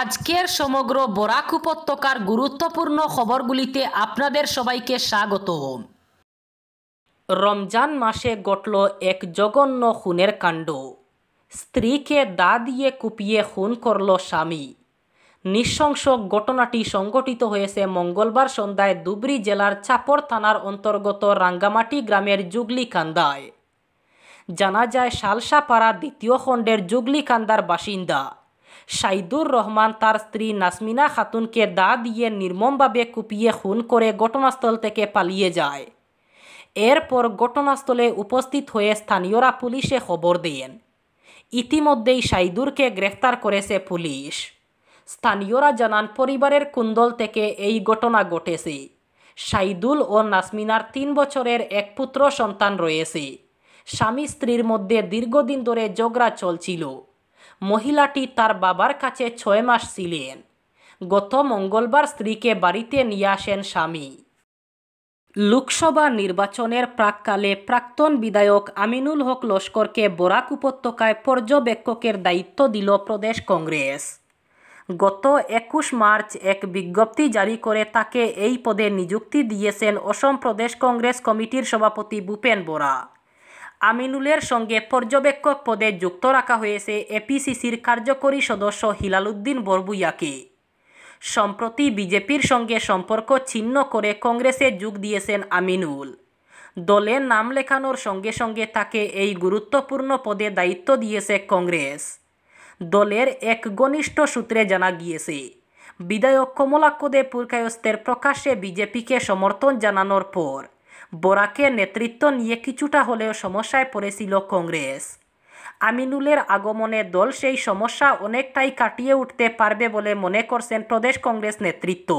আজকের সমগ্র বরাক উপত্যকার গুরুত্বপূর্ণ খবরগুলিতে আপনাদের সবাইকে স্বাগত রমজান মাসে ঘটল এক জঘন্য খুনের কাণ্ড স্ত্রীকে দা দিয়ে কুপিয়ে খুন করল স্বামী নিঃশংস ঘটনাটি সংগঠিত হয়েছে মঙ্গলবার সন্ধ্যায় দুবরি জেলার চাপর থানার অন্তর্গত রাঙ্গামাটি গ্রামের জুগলি কান্দায় জানা যায় সালসাপাড়া দ্বিতীয় খণ্ডের জুগলি কান্দার বাসিন্দা সাইদুর রহমান তার স্ত্রী নাসমিনা খাতুনকে দা দিয়ে নির্মমভাবে কুপিয়ে খুন করে ঘটনাস্থল থেকে পালিয়ে যায় এরপর ঘটনাস্থলে উপস্থিত হয়ে স্থানীয়রা পুলিশে খবর দেন ইতিমধ্যেই সাইদুরকে গ্রেফতার করেছে পুলিশ স্থানীয়রা জানান পরিবারের কুন্দল থেকে এই ঘটনা ঘটেছে সাইদুল ও নাসমিনার তিন বছরের এক পুত্র সন্তান রয়েছে স্বামী স্ত্রীর মধ্যে দীর্ঘদিন ধরে ঝগড়া চলছিল মহিলাটি তার বাবার কাছে ছয় মাস ছিলেন গত মঙ্গলবার স্ত্রীকে বাড়িতে নিয়ে আসেন স্বামী লোকসভা নির্বাচনের প্রাককালে প্রাক্তন বিধায়ক আমিনুল হক লস্করকে বরাক উপত্যকায় পর্যবেক্ষকের দায়িত্ব দিল প্রদেশ কংগ্রেস গত একুশ মার্চ এক বিজ্ঞপ্তি জারি করে তাকে এই পদে নিযুক্তি দিয়েছেন অসম প্রদেশ কংগ্রেস কমিটির সভাপতি ভূপেন বোরা আমিনুলের সঙ্গে পর্যবেক্ষক পদে যুক্ত রাখা হয়েছে এপিসিসির কার্যকরী সদস্য হিলালুদ্দিন বরবুইয়াকে সম্প্রতি বিজেপির সঙ্গে সম্পর্ক ছিন্ন করে কংগ্রেসে যোগ দিয়েছেন আমিনুল দলে নাম লেখানোর সঙ্গে সঙ্গে তাকে এই গুরুত্বপূর্ণ পদে দায়িত্ব দিয়েছে কংগ্রেস দলের এক ঘনিষ্ঠ সূত্রে জানা গিয়েছে বিধায়ক কমলাক্ষ পুরকায়স্তের প্রকাশ্যে বিজেপিকে সমর্থন জানানোর পর বোরাকে নেতৃত্ব নিয়ে কিছুটা হলেও সমস্যায় পড়েছিল কংগ্রেস আমিনুলের আগমনে দল সেই সমস্যা অনেকটাই কাটিয়ে উঠতে পারবে বলে মনে করছেন প্রদেশ কংগ্রেস নেতৃত্ব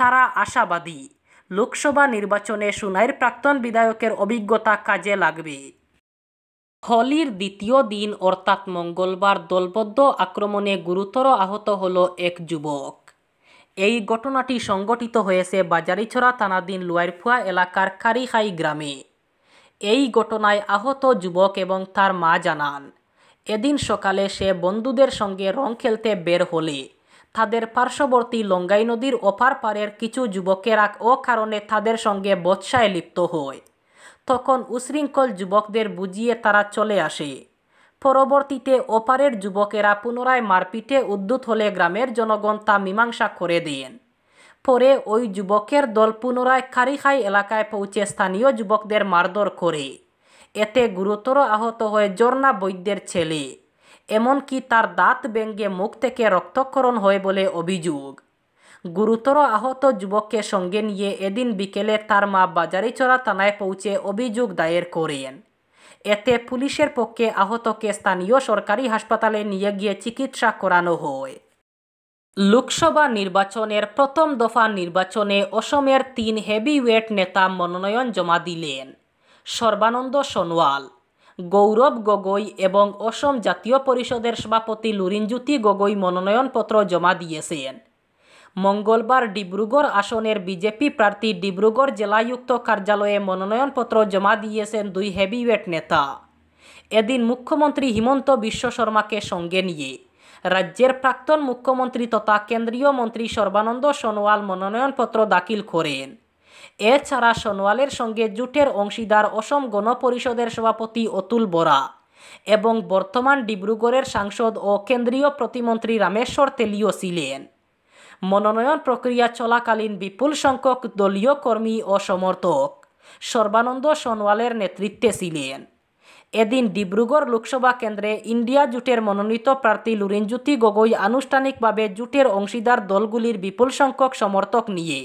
তারা আশাবাদী লোকসভা নির্বাচনে সুনাইর প্রাক্তন বিধায়কের অভিজ্ঞতা কাজে লাগবে হোলির দ্বিতীয় দিন অর্থাৎ মঙ্গলবার দলবদ্ধ আক্রমণে গুরুতর আহত হল এক যুবক এই ঘটনাটি সংঘটিত হয়েছে বাজারিছড়া থানাদিন লুয়ারফুয়া এলাকার কারিখাই গ্রামে এই ঘটনায় আহত যুবক এবং তার মা জানান এদিন সকালে সে বন্ধুদের সঙ্গে রং খেলতে বের হলে তাদের পার্শ্ববর্তী লঙ্গাই নদীর ওপার পারের কিছু যুবকেরা ও কারণে তাদের সঙ্গে বৎসায় লিপ্ত হয় তখন উশৃঙ্খল যুবকদের বুঝিয়ে তারা চলে আসে পরবর্তীতে ওপারের যুবকেরা পুনরায় মারপিটে উদ্যুত হলে গ্রামের জনগণ তা মীমাংসা করে দেন পরে ওই যুবকের দল পুনরায় খারিখাই এলাকায় পৌঁছে স্থানীয় যুবকদের মারধর করে এতে গুরুতর আহত হয়ে জর্না বৈদ্যের ছেলে এমনকি তার দাঁত ব্যঙ্গে মুখ থেকে রক্তক্ষরণ হয় বলে অভিযোগ গুরুতর আহত যুবককে সঙ্গে নিয়ে এদিন বিকেলে তার মা বাজারিচড়া থানায় পৌঁছে অভিযোগ দায়ের করেন এতে পুলিশের পক্ষে আহতকে স্থানীয় সরকারি হাসপাতালে নিয়ে গিয়ে চিকিৎসা করানো হয় লোকসভা নির্বাচনের প্রথম দফা নির্বাচনে অসমের তিন হেভিওয়েট নেতা মনোনয়ন জমা দিলেন সর্বানন্দ সোনোয়াল গৌরব গগৈ এবং অসম জাতীয় পরিষদের সভাপতি লুরিনজ্যোতি গগৈ মনোনয়নপত্র জমা দিয়েছেন মঙ্গলবার ডিব্রুগড় আসনের বিজেপি প্রার্থী ডিব্রুগড় জেলায়ুক্ত কার্যালয়ে মনোনয়নপত্র জমা দিয়েছেন দুই হেভিওয়েট নেতা এদিন মুখ্যমন্ত্রী হিমন্ত বিশ্ব শর্মাকে সঙ্গে নিয়ে রাজ্যের প্রাক্তন মুখ্যমন্ত্রী তথা কেন্দ্রীয় মন্ত্রী সর্বানন্দ সোনোয়াল মনোনয়নপত্র দাখিল করেন এছাড়া সোনোয়ালের সঙ্গে জুটের অংশীদার অসম গণপরিষদের সভাপতি অতুল বরা এবং বর্তমান ডিব্রুগড়ের সাংসদ ও কেন্দ্রীয় প্রতিমন্ত্রী রামেশ্বর তেলিও ছিলেন মনোনয়ন প্রক্রিয়া চলাকালীন বিপুল সংখ্যক দলীয় কর্মী ও সমর্থক সর্বানন্দ সোনোয়ালের নেতৃত্বে ছিলেন এদিন ডিব্রুগড় লোকসভা কেন্দ্রে ইন্ডিয়া জুটের মনোনীত প্রার্থী লুরিনজ্যোতি গগৈ আনুষ্ঠানিকভাবে জুটের অংশীদার দলগুলির বিপুল সংখ্যক সমর্থক নিয়ে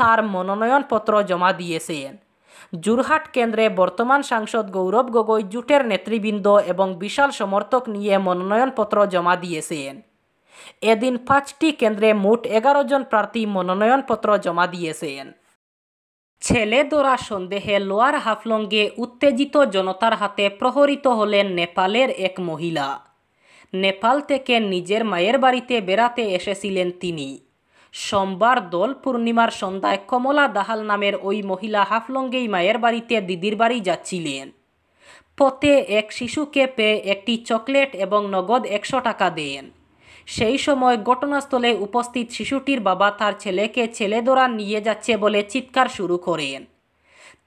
তার মনোনয়নপত্র জমা দিয়েছেন জুরহাট কেন্দ্রে বর্তমান সাংসদ গৌরব গগৈ জুটের নেতৃবৃন্দ এবং বিশাল সমর্থক নিয়ে মনোনয়নপত্র জমা দিয়েছেন এদিন পাঁচটি কেন্দ্রে মোট এগারো জন প্রার্থী মনোনয়নপত্র জমা দিয়েছেন ছেলে দোরা সন্দেহে লোয়ার হাফলঙ্গে উত্তেজিত জনতার হাতে প্রহরিত হলেন নেপালের এক মহিলা নেপাল থেকে নিজের মায়ের বাড়িতে বেড়াতে এসেছিলেন তিনি সোমবার দোল পূর্ণিমার সন্ধ্যায় কমলা দাহাল নামের ওই মহিলা হাফলঙ্গেই মায়ের বাড়িতে দিদির বাড়ি যাচ্ছিলেন পথে এক শিশুকে পেয়ে একটি চকলেট এবং নগদ একশো টাকা দেন সেই সময় ঘটনাস্থলে উপস্থিত শিশুটির বাবা তার ছেলেকে ছেলে ধরা নিয়ে যাচ্ছে বলে চিৎকার শুরু করেন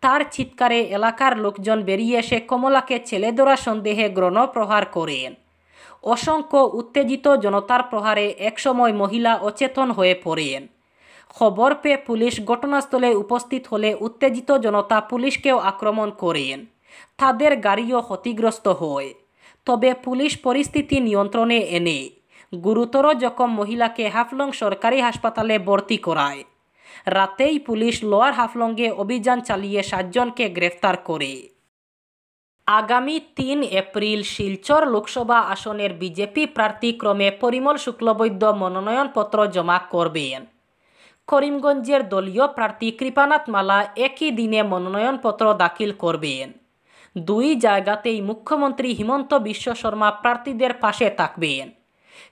তার চিৎকারে এলাকার লোকজন বেরিয়ে এসে কমলাকে ছেলে ধরা সন্দেহে গ্রণপ্রহার করেন অসংখ্য উত্তেজিত জনতার প্রহারে একসময় মহিলা অচেতন হয়ে পড়েন খবর পেয়ে পুলিশ ঘটনাস্থলে উপস্থিত হলে উত্তেজিত জনতা পুলিশকেও আক্রমণ করেন তাদের গাড়িও ক্ষতিগ্রস্ত হয় তবে পুলিশ পরিস্থিতি নিয়ন্ত্রণে এনে গুরুতর জখম মহিলাকে হাফলং সরকারি হাসপাতালে ভর্তি করায় রাতেই পুলিশ লোয়ার হাফলংয়ে অভিযান চালিয়ে সাতজনকে গ্রেফতার করে আগামী তিন এপ্রিল শিলচর লোকসভা আসনের বিজেপি প্রার্থী ক্রমে পরিমল শুক্লবৈদ্য মনোনয়নপত্র জমা করবেন করিমগঞ্জের দলীয় প্রার্থী কৃপানাথ মালা একই দিনে মনোনয়নপত্র দাখিল করবেন দুই জায়গাতেই মুখ্যমন্ত্রী হিমন্ত বিশ্ব শর্মা প্রার্থীদের পাশে থাকবেন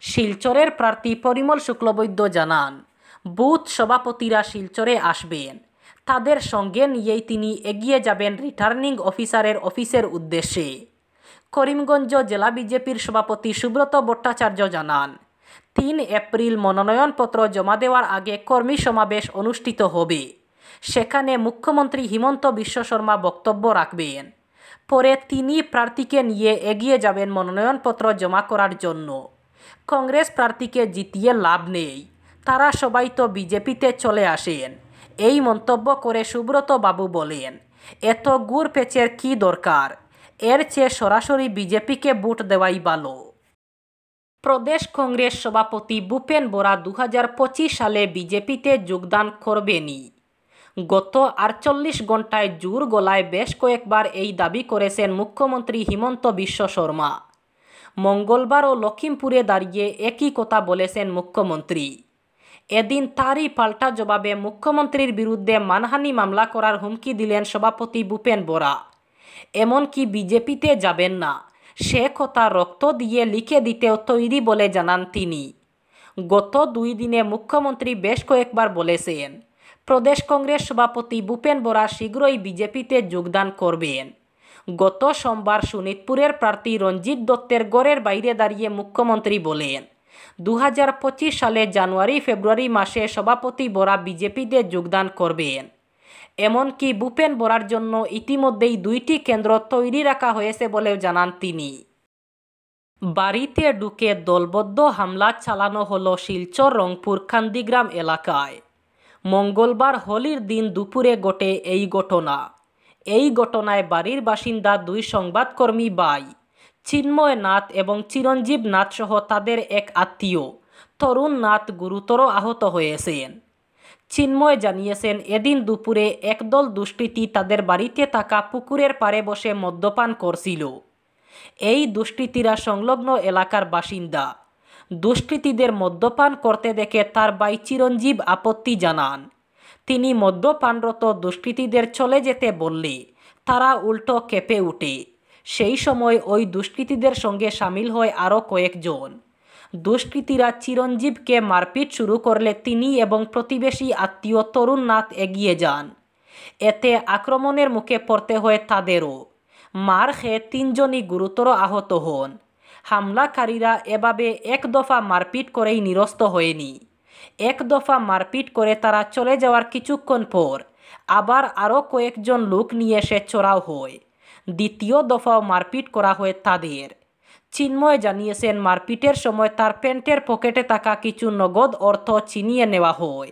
শিলচরের প্রার্থী পরিমল শুক্লবৈদ্য জানান বুথ সভাপতিরা শিলচরে আসবেন তাদের সঙ্গে নিয়েই তিনি এগিয়ে যাবেন রিটার্নিং অফিসারের অফিসের উদ্দেশ্যে করিমগঞ্জ জেলা বিজেপির সভাপতি সুব্রত ভট্টাচার্য জানান তিন এপ্রিল মনোনয়নপত্র জমা দেওয়ার আগে কর্মী সমাবেশ অনুষ্ঠিত হবে সেখানে মুখ্যমন্ত্রী হিমন্ত বিশ্ব শর্মা বক্তব্য রাখবেন পরে তিনি প্রার্থীকে নিয়ে এগিয়ে যাবেন মনোনয়নপত্র জমা করার জন্য কংগ্রেস প্রার্থীকে জিতিয়ে লাভ নেই তারা সবাই তো বিজেপিতে চলে আসেন এই মন্তব্য করে সুব্রত বাবু বলেন এত গুড় পেচের কি দরকার এর চেয়ে সরাসরি বিজেপিকে ভোট দেওয়াই ভালো প্রদেশ কংগ্রেস সভাপতি ভূপেন বোরা দু সালে বিজেপিতে যোগদান করবেনই গত আটচল্লিশ ঘন্টায় জোর গলায় বেশ কয়েকবার এই দাবি করেছেন মুখ্যমন্ত্রী হিমন্ত বিশ্ব শর্মা মঙ্গলবার ও লক্ষিমপুরে দাঁড়িয়ে একই কথা বলেছেন মুখ্যমন্ত্রী এদিন তারই পাল্টা জবাবে মুখ্যমন্ত্রীর বিরুদ্ধে মানহানি মামলা করার হুমকি দিলেন সভাপতি ভূপেন বোরা এমনকি বিজেপিতে যাবেন না সে কথা রক্ত দিয়ে লিখে দিতেও তৈরি বলে জানান তিনি গত দুই দিনে মুখ্যমন্ত্রী বেশ কয়েকবার বলেছেন প্রদেশ কংগ্রেস সভাপতি ভূপেন বোরা শীঘ্রই বিজেপিতে যোগদান করবেন গত সোমবার শোনিতপুরের প্রার্থী রঞ্জিত দত্তের গড়ের বাইরে দাঁড়িয়ে মুখ্যমন্ত্রী বলেন দু সালে জানুয়ারি ফেব্রুয়ারি মাসে সভাপতি বরা বিজেপিতে যোগদান করবেন এমনকি বুপেন বরার জন্য ইতিমধ্যেই দুইটি কেন্দ্র তৈরি রাখা হয়েছে বলেও জানান তিনি বাড়িতে ঢুকে দলবদ্ধ হামলা চালানো হল শিলচর রংপুর খান্দিগ্রাম এলাকায় মঙ্গলবার হোলির দিন দুপুরে গোটে এই ঘটনা এই ঘটনায় বাড়ির বাসিন্দা দুই সংবাদকর্মী বাই চিন্ময় নাথ এবং চিরঞ্জীব নাথসহ তাদের এক আত্মীয় তরুণ নাথ গুরুতর আহত হয়েছেন চিন্ময় জানিয়েছেন এদিন দুপুরে একদল দুষ্টিতি তাদের বাড়িতে থাকা পুকুরের পাড়ে বসে মদ্যপান করছিল এই দুষ্কৃতীরা সংলগ্ন এলাকার বাসিন্দা দুষ্কৃতীদের মদ্যপান করতে দেখে তার বাই চিরঞ্জীব আপত্তি জানান তিনি মদ্যপানরত দুষ্কৃতীদের চলে যেতে বললে তারা উল্টো কেঁপে উঠে সেই সময় ওই দুষ্কৃতীদের সঙ্গে সামিল হয় আরও কয়েকজন দুষ্কৃতীরা চিরঞ্জীবকে মারপিট শুরু করলে তিনি এবং প্রতিবেশী আত্মীয় তরুণ নাথ এগিয়ে যান এতে আক্রমণের মুখে পড়তে হয় তাদেরও মার খেয়ে তিনজনই গুরুতর আহত হন হামলাকারীরা এভাবে এক দফা মারপিট করেই নিরস্ত হয়নি এক দফা মারপিট করে তারা চলে যাওয়ার কিছুক্ষণ পর আবার আরও কয়েকজন লোক নিয়ে এসে চড়াও হয় দ্বিতীয় দফাও মারপিট করা হয় তাদের চিন্ময় জানিয়েছেন মারপিটের সময় তার প্যান্টের পকেটে থাকা কিছু নগদ অর্থ ছিনিয়ে নেওয়া হয়